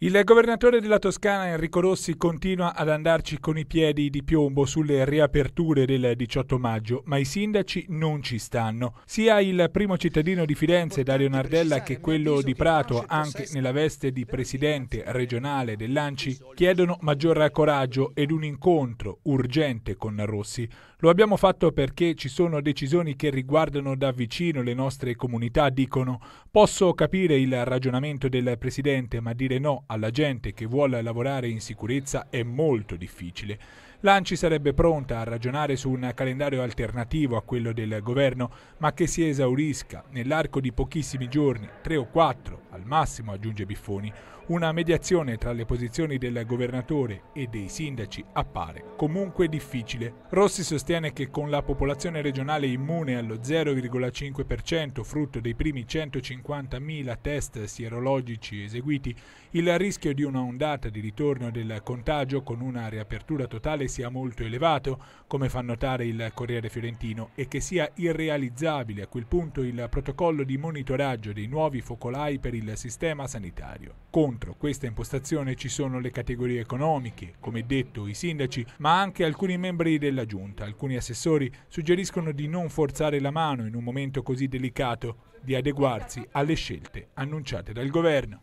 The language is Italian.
Il governatore della Toscana Enrico Rossi continua ad andarci con i piedi di piombo sulle riaperture del 18 maggio, ma i sindaci non ci stanno. Sia il primo cittadino di Firenze, Dario Nardella, che quello di Prato, anche nella veste di presidente regionale dell'Anci, chiedono maggior coraggio ed un incontro urgente con Rossi. Lo abbiamo fatto perché ci sono decisioni che riguardano da vicino le nostre comunità, dicono. Posso capire il ragionamento del presidente, ma dire no alla gente che vuole lavorare in sicurezza è molto difficile. L'ANCI sarebbe pronta a ragionare su un calendario alternativo a quello del governo, ma che si esaurisca nell'arco di pochissimi giorni, tre o quattro al massimo, aggiunge Biffoni. Una mediazione tra le posizioni del governatore e dei sindaci appare comunque difficile. Rossi sostiene che con la popolazione regionale immune allo 0,5%, frutto dei primi 150.000 test sierologici eseguiti, il rischio di una ondata di ritorno del contagio con una riapertura totale sia molto elevato, come fa notare il Corriere Fiorentino, e che sia irrealizzabile a quel punto il protocollo di monitoraggio dei nuovi focolai per il sistema sanitario. Contro questa impostazione ci sono le categorie economiche, come detto i sindaci, ma anche alcuni membri della giunta. Alcuni assessori suggeriscono di non forzare la mano in un momento così delicato, di adeguarsi alle scelte annunciate dal governo.